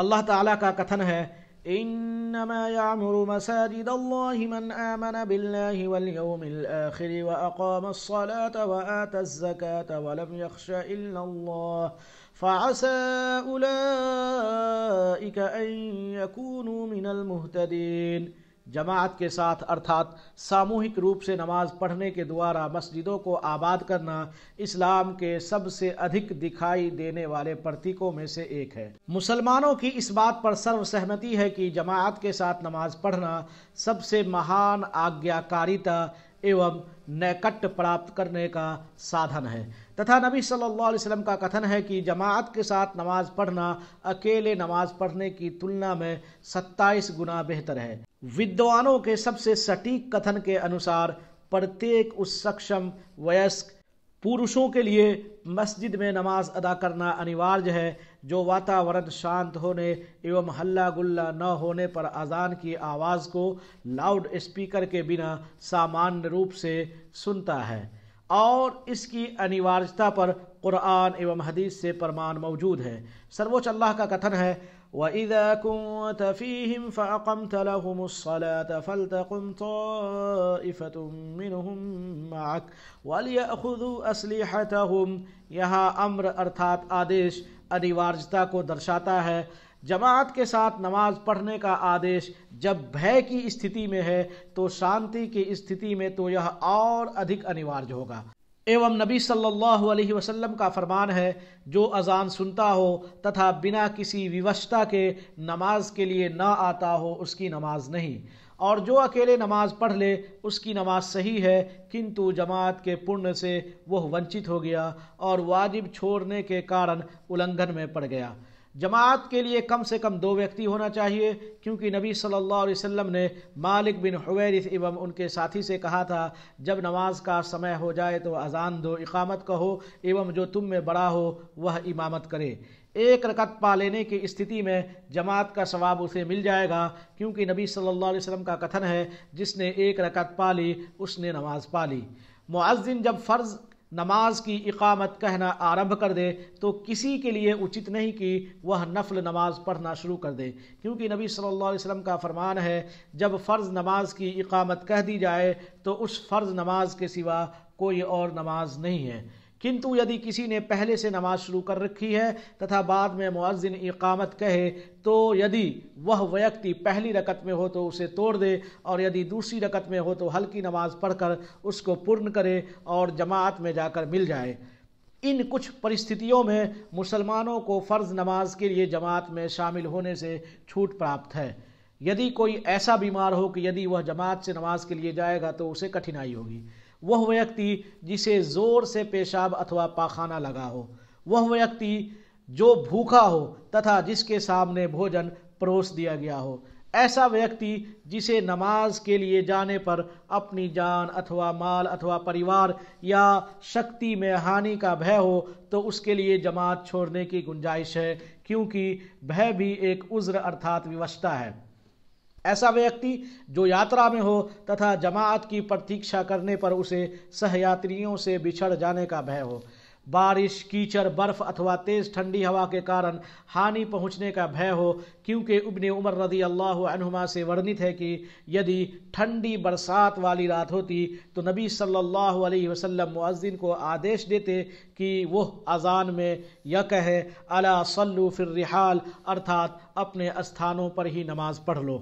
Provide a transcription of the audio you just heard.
الله تعالى کا कथन ہے إنما يعمر مساجد الله من آمن بالله واليوم الآخر وأقام الصلاة وآتى الزكاة ولم يخش إلا الله فعسى أولئك أن يكونوا من المهتدين جماعت کے ساتھ ارتھات ساموہک روپ سے نماز پڑھنے کے دوارا مسجدوں کو آباد کرنا اسلام کے سب سے ادھک دکھائی دینے والے پرتیکوں میں سے ایک ہے مسلمانوں کی اس بات پر سرو سہمتی ہے کہ جماعت کے ساتھ نماز پڑھنا سب سے مہان آگیا کاریتا ایوم نیکٹ پراپت کرنے کا سادھن ہے تتھا نبی صلی اللہ علیہ وسلم کا کتھن ہے کہ جماعت کے ساتھ نماز پڑھنا اکیلے نماز پڑھنے کی تلنا میں ستائیس گنا بہتر ہے ودوانوں کے سب سے سٹیک के کے انوسار پرتیک اس سکشم ویسک پورشوں کے لیے مسجد میں نماز ادا کرنا है ہے جو واتاورن شانت ہونے हल्ला ہلہ न نہ ہونے پر اذان کی آواز کو لاؤڈ اسپیکر کے بنا سامان روپ سے سنتا ہے اور اس کی انیوارجتہ پر قرآن ایوم حدیث سے پرمان موجود ہے سروچ اللہ کا کتھن ہے وإذا كنت فيهم فأقمت لهم الصلاة فلتقم طائفة منهم معك وليأخذوا أسلحتهم يها أمر أرثات آدش أدي کو درشاتا ہے جماعت کے ساتھ نماز پڑھنے کا آدش جب بھے کی استھتی میں ہے تو شانتی کی استھتی میں تو یہ اور ادھک انیوارج ہوگا ایوم نبی صلی اللہ علیہ وسلم کا فرمان ہے جو اذان سنتا ہو تتھا بنا کسی ویوشتہ کے نماز کے لیے نہ آتا ہو اس کی نماز نہیں اور جو اکیلے نماز پڑھ لے اس کی نماز صحیح ہے کنتو جماعت کے پڑھ سے وہ ونچت ہو گیا اور واجب چھوڑنے کے کارن الگھن میں پڑ گیا جماعت کے لیے کم سے کم دو ویکتی ہونا چاہیے کیونکہ نبی صلی اللہ علیہ وسلم نے مالک بن حویرث اوم ان کے ساتھی سے کہا تھا جب نماز کا سمے ہو جائے تو اذان دو اقامت کہو ہو جو تم میں بڑا ہو وہ امامت کرے ایک رکعت پا لینے کی استھتی میں جماعت کا ثواب اسے مل جائے گا کیونکہ نبی صلی اللہ علیہ وسلم کا کتھن ہے جس نے ایک رکعت پا لی اس نے نماز پا لی معزن جب فرض نماز کی اقامت کہنا آرمبھ کر دے تو کسی کے لیے اچت نہیں کہ وہ نفل نماز پڑھنا شروع کر دے کیونکہ نبی صلی اللہ علیہ وسلم کا فرمان ہے جب فرض نماز کی اقامت کہہ دی جائے تو اس فرض نماز کے سوا کوئی اور نماز نہیں ہے کنتو یدی کسی نے پہلے سے نماز شروع کر رکھی ہے تتھا بعد میں معذن اقامت کہے تو یدی وہ ویکتی پہلی رکت میں ہو تو اسے توڑ دے اور یدی دوسری رکت میں ہو تو ہلکی نماز پڑھ کر اس کو پرن کرے اور جماعت میں جا کر مل جائے ان کچھ پرستیتیوں میں مسلمانوں کو فرض نماز کے لیے جماعت میں شامل ہونے سے چھوٹ پراپت ہے یدی کوئی ایسا بیمار ہو کہ یدی وہ جماعت سے نماز کے لیے جائے گا تو اسے کٹھنائی ہوگی وہ ویکتی جسے زور سے پیشاب اتوا پاخانہ لگا ہو وہ ویکتی جو بھوکا ہو تتھا جس کے سامنے بھوجن پروس دیا گیا ہو ایسا ویکتی جسے نماز کے لیے جانے پر اپنی جان اتھوا مال اتھوا پریوار یا شکتی میں ہانی کا بھے ہو تو اس کے لیے جماعت چھوڑنے کی گنجائش ہے کیونکہ بھے بھی ایک عذر ارتھات ویوشتہ ہے ایسا ویکتی جو یاترا میں ہو تتھا جماعت کی پرتیکشا کرنے پر اسے سہیاتریوں سے بچھڑ جانے کا بھے ہو بارش کیچڑ برف اتھوا تیز ٹھنڈی ہوا کے کارن ہانی پہنچنے کا بھے ہو کیونکہ ابن عمر رضی اللہ عنہما سے ورنت ہے کہ یدی ٹھنڈی برسات والی رات ہوتی تو نبی صلی اللہ علیہ وسلم کو آدیش دیتے کہ وہ اذان میں صلو الفر ریحال ارتھات اپنے استھانوں پر ہی نماز پڑھ لو